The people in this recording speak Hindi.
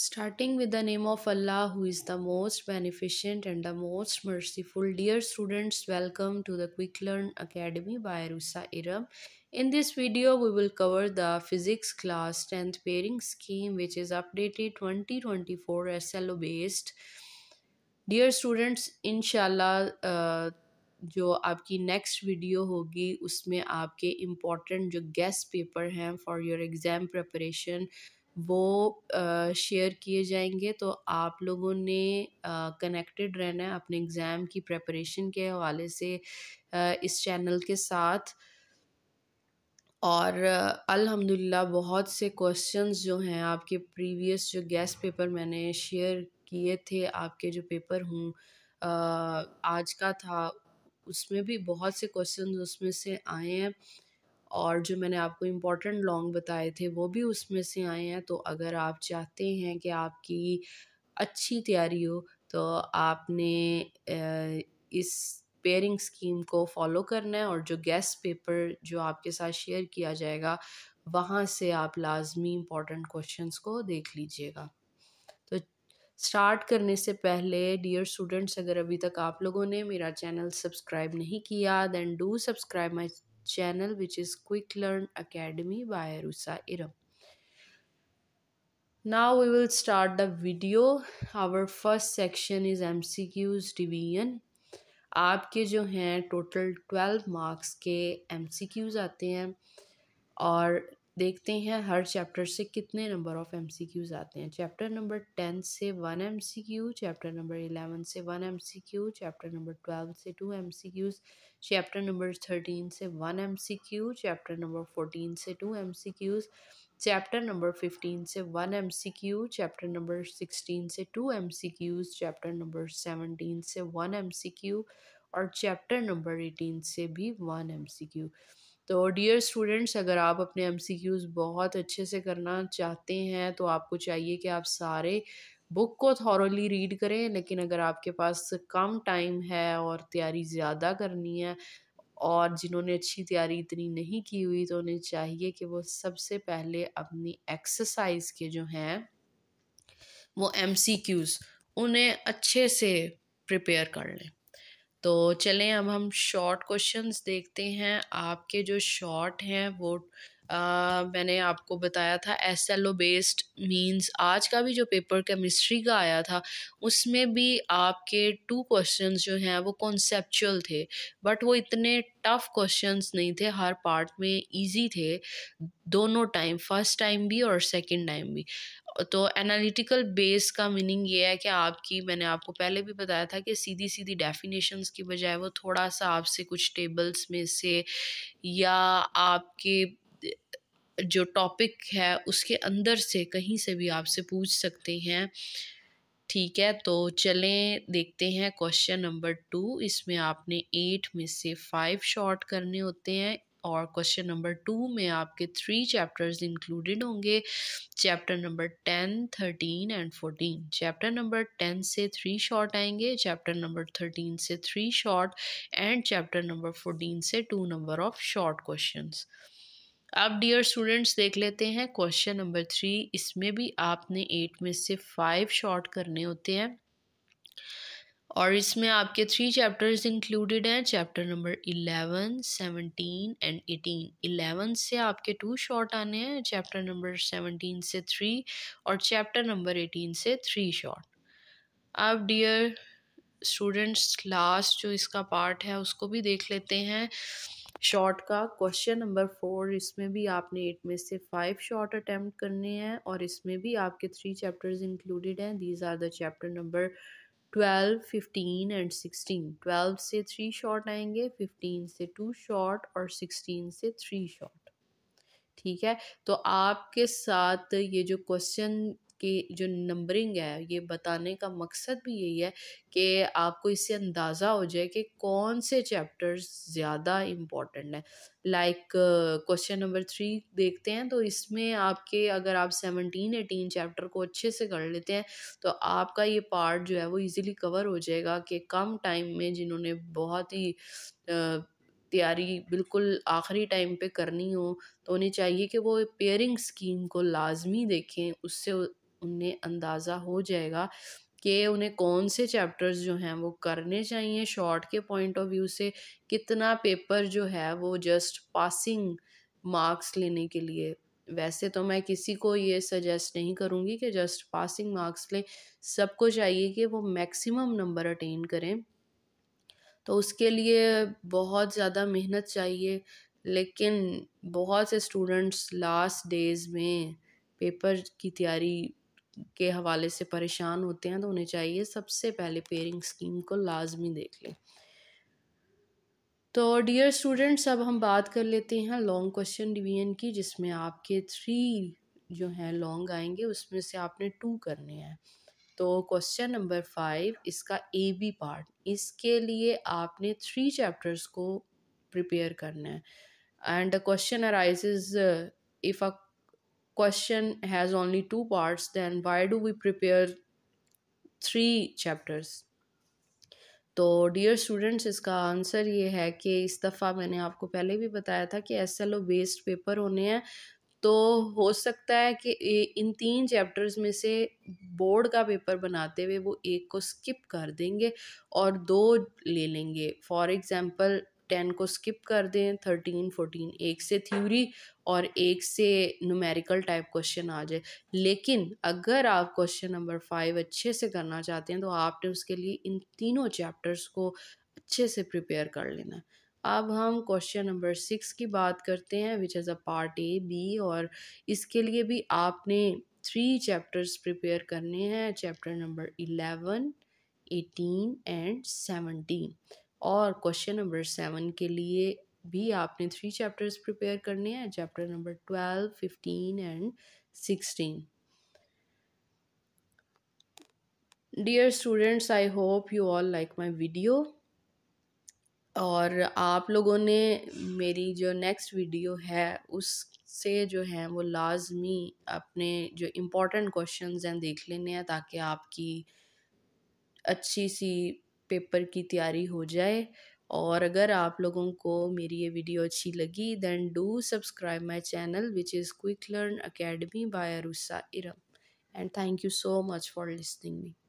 Starting with the name of Allah, who is the most beneficent and the most merciful. Dear students, welcome to the Quick Learn Academy by Rusa Iram. In this video, we will cover the physics class 10th pairing scheme, which is updated 2024 SLO based. Dear students, inshallah, uh, जो आपकी नेक्स्ट वीडियो होगी उसमें आपके important जो गेस्ट पेपर हैं फॉर योर एग्ज़ाम प्रपरेशन वो शेयर किए जाएंगे तो आप लोगों ने कनेक्टेड रहना है अपने एग्ज़ाम की प्रेपरेशन के हवाले से इस चैनल के साथ और अल्हम्दुलिल्लाह बहुत से क्वेश्चंस जो हैं आपके प्रीवियस जो गैस पेपर मैंने शेयर किए थे आपके जो पेपर हूँ आज का था उसमें भी बहुत से क्वेश्चंस उसमें से आए हैं और जो मैंने आपको इम्पोर्टेंट लॉन्ग बताए थे वो भी उसमें से आए हैं तो अगर आप चाहते हैं कि आपकी अच्छी तैयारी हो तो आपने इस पेयरिंग स्कीम को फॉलो करना है और जो गेस्ट पेपर जो आपके साथ शेयर किया जाएगा वहाँ से आप लाजमी इम्पॉर्टेंट क्वेश्चंस को देख लीजिएगा तो स्टार्ट करने से पहले डियर स्टूडेंट्स अगर अभी तक आप लोगों ने मेरा चैनल सब्सक्राइब नहीं किया then do subscribe my channel which is Quick Learn Academy by Rusa Iram. Now we will start the video. Our first section is MCQs division. आपके जो हैं टोटल ट्वेल्व मार्क्स के एमसीक्यूज आते हैं और देखते हैं हर चैप्टर से कितने नंबर ऑफ एमसीक्यूज आते हैं चैप्टर नंबर टेन से one MCQ chapter number eleven से one MCQ chapter number twelve से two MCQs chapter number thirteen से one MCQ chapter number fourteen से two MCQs chapter number fifteen से one M C Q chapter number sixteen से two M C Qs chapter number seventeen से वन एम सी क्यू और चैप्टर नंबर एटीन से भी वन एम सी क्यू तो डियर स्टूडेंट्स अगर आप अपने एम बहुत अच्छे से करना चाहते हैं तो आपको चाहिए कि आप सारे बुक को थॉरली रीड करें लेकिन अगर आपके पास कम टाइम है और तैयारी ज़्यादा करनी है और जिन्होंने अच्छी तैयारी इतनी नहीं की हुई तो उन्हें चाहिए कि वो सबसे पहले अपनी एक्सरसाइज के जो हैं वो एम उन्हें अच्छे से प्रिपेयर कर लें तो चलें अब हम शॉर्ट क्वेश्चंस देखते हैं आपके जो शॉर्ट हैं वो मैंने आपको बताया था S L O based means आज का भी जो पेपर केमिस्ट्री का आया था उसमें भी आपके टू क्वेश्चन जो हैं वो कॉन्सेपचुअल थे बट वो इतने टफ क्वेश्चंस नहीं थे हर पार्ट में इजी थे दोनों टाइम फर्स्ट टाइम भी और सेकंड टाइम भी तो एनालिटिकल बेस का मीनिंग ये है कि आपकी मैंने आपको पहले भी बताया था कि सीधी सीधी डेफिनेशंस की बजाय वो थोड़ा सा आपसे कुछ टेबल्स में से या आपके जो टॉपिक है उसके अंदर से कहीं से भी आपसे पूछ सकते हैं ठीक है तो चलें देखते हैं क्वेश्चन नंबर टू इसमें आपने एट में से फाइव शॉर्ट करने होते हैं और क्वेश्चन नंबर टू में आपके थ्री चैप्टर्स इंक्लूडेड होंगे chapter number ten thirteen and fourteen chapter number ten से थ्री शॉर्ट आएंगे चैप्टर नंबर थर्टीन से three short and chapter number fourteen से two number of short questions अब डियर स्टूडेंट्स देख लेते हैं क्वेश्चन नंबर थ्री इसमें भी आपने एट में से फाइव शॉर्ट करने होते हैं और इसमें आपके थ्री चैप्टर्स इंक्लूडेड हैं chapter number eleven seventeen and eighteen eleven से आपके टू शॉर्ट आने हैं चैप्टर नंबर सेवनटीन से थ्री और चैप्टर नंबर एटीन से थ्री शॉर्ट अब डियर स्टूडेंट्स लास्ट जो इसका पार्ट है उसको भी देख लेते हैं शॉट का क्वेश्चन नंबर फोर इसमें भी आपने एट में से फाइव शॉट अटैम्प्ट करने हैं और इसमें भी आपके थ्री चैप्टर्स इंक्लूडेड हैं these are the chapter number twelve fifteen and sixteen twelve से थ्री शॉट आएंगे फिफ्टीन से टू शॉट और सिक्सटीन से थ्री शॉट ठीक है तो आपके साथ ये जो क्वेश्चन की जो नंबरिंग है ये बताने का मकसद भी यही है कि आपको इससे अंदाज़ा हो जाए कि कौन से चैप्टर्स ज़्यादा इम्पॉर्टेंट हैं लाइक क्वेश्चन नंबर थ्री देखते हैं तो इसमें आपके अगर आप सेवनटीन एटीन चैप्टर को अच्छे से कर लेते हैं तो आपका ये पार्ट जो है वो इजीली कवर हो जाएगा कि कम टाइम में जिन्होंने बहुत ही तैयारी बिल्कुल आखिरी टाइम पे करनी हो तो उन्हें चाहिए कि वो पेयरिंग स्कीम को लाजमी देखें उससे उन्हें अंदाज़ा हो जाएगा कि उन्हें कौन से चैप्टर्स जो हैं वो करने चाहिए शॉर्ट के पॉइंट ऑफ व्यू से कितना पेपर जो है वो जस्ट पासिंग मार्क्स लेने के लिए वैसे तो मैं किसी को ये सजेस्ट नहीं करूँगी कि जस्ट पासिंग मार्क्स लें सबको चाहिए कि वो मैक्सिमम नंबर अटेन करें तो उसके लिए बहुत ज़्यादा मेहनत चाहिए लेकिन बहुत से स्टूडेंट्स लास्ट डेज़ में पेपर की तैयारी के हवाले से परेशान होते हैं तो उन्हें चाहिए सबसे पहले पेयरिंग स्कीम को लाजमी देख लें तो डियर स्टूडेंट्स अब हम बात कर लेते हैं लॉन्ग क्वेश्चन डिवीजन की जिसमें आपके थ्री जो हैं लॉन्ग आएंगे उसमें से आपने टू करने हैं तो क्वेश्चन नंबर फाइव इसका ए बी पार्ट इसके लिए आपने थ्री चैप्टर्स को प्रिपेयर करना है and the question arises if a question has only two parts, then why do we prepare three chapters? तो डियर स्टूडेंट्स इसका आंसर ये है कि इस दफ़ा मैंने आपको पहले भी बताया था कि S L O based paper होने हैं तो हो सकता है कि इन तीन चैप्टर्स में से बोर्ड का पेपर बनाते हुए वो एक को स्किप कर देंगे और दो ले लेंगे फॉर एग्ज़ाम्पल टेन को स्किप कर दें थर्टीन फोर्टीन एक से थ्योरी और एक से नुमेरिकल टाइप क्वेश्चन आ जाए लेकिन अगर आप क्वेश्चन नंबर फाइव अच्छे से करना चाहते हैं तो आपने उसके लिए इन तीनों चैप्टर्स को अच्छे से प्रिपेयर कर लेना है अब हम क्वेश्चन नंबर सिक्स की बात करते हैं which is a part A B और इसके लिए भी आपने थ्री चैप्टर्स प्रिपेयर करने हैं chapter number eleven eighteen and seventeen और क्वेश्चन नंबर सेवन के लिए भी आपने थ्री चैप्टर्स प्रिपेयर करने हैं chapter number twelve fifteen and sixteen dear students I hope you all like my video और आप लोगों ने मेरी जो नेक्स्ट वीडियो है उससे जो है वो लाजमी अपने जो इम्पोर्टेंट क्वेश्चंस हैं देख लेने हैं ताकि आपकी अच्छी सी पेपर की तैयारी हो जाए और अगर आप लोगों को मेरी ये वीडियो अच्छी लगी then do subscribe my channel which is Quick Learn Academy by Arusa Iram and thank you so much for listening me